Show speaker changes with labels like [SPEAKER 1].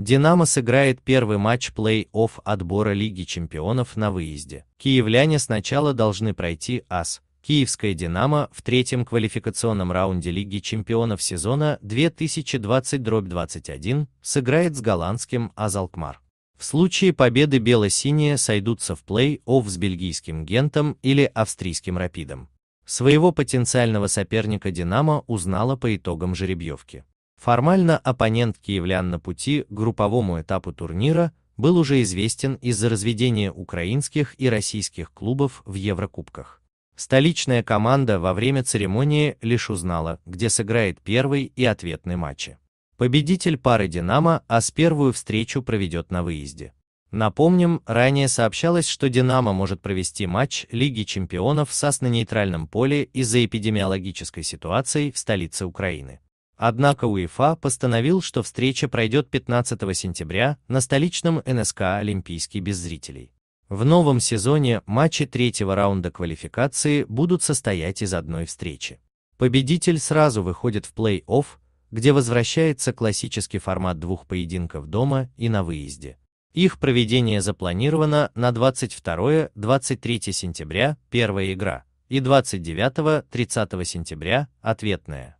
[SPEAKER 1] Динамо сыграет первый матч плей-офф отбора Лиги чемпионов на выезде. Киевляне сначала должны пройти АС. Киевская «Динамо» в третьем квалификационном раунде Лиги чемпионов сезона 2020-21 сыграет с голландским «Азалкмар». В случае победы бело-синие сойдутся в плей-офф с бельгийским «Гентом» или австрийским «Рапидом». Своего потенциального соперника «Динамо» узнала по итогам жеребьевки. Формально оппонент киевлян на пути к групповому этапу турнира был уже известен из-за разведения украинских и российских клубов в Еврокубках. Столичная команда во время церемонии лишь узнала, где сыграет первый и ответный матчи. Победитель пары «Динамо» АС первую встречу проведет на выезде. Напомним, ранее сообщалось, что «Динамо» может провести матч Лиги чемпионов САС на нейтральном поле из-за эпидемиологической ситуации в столице Украины. Однако УЕФА постановил, что встреча пройдет 15 сентября на столичном НСК «Олимпийский» без зрителей. В новом сезоне матчи третьего раунда квалификации будут состоять из одной встречи. Победитель сразу выходит в плей-офф, где возвращается классический формат двух поединков дома и на выезде. Их проведение запланировано на 22-23 сентября – первая игра, и 29-30 сентября – ответная.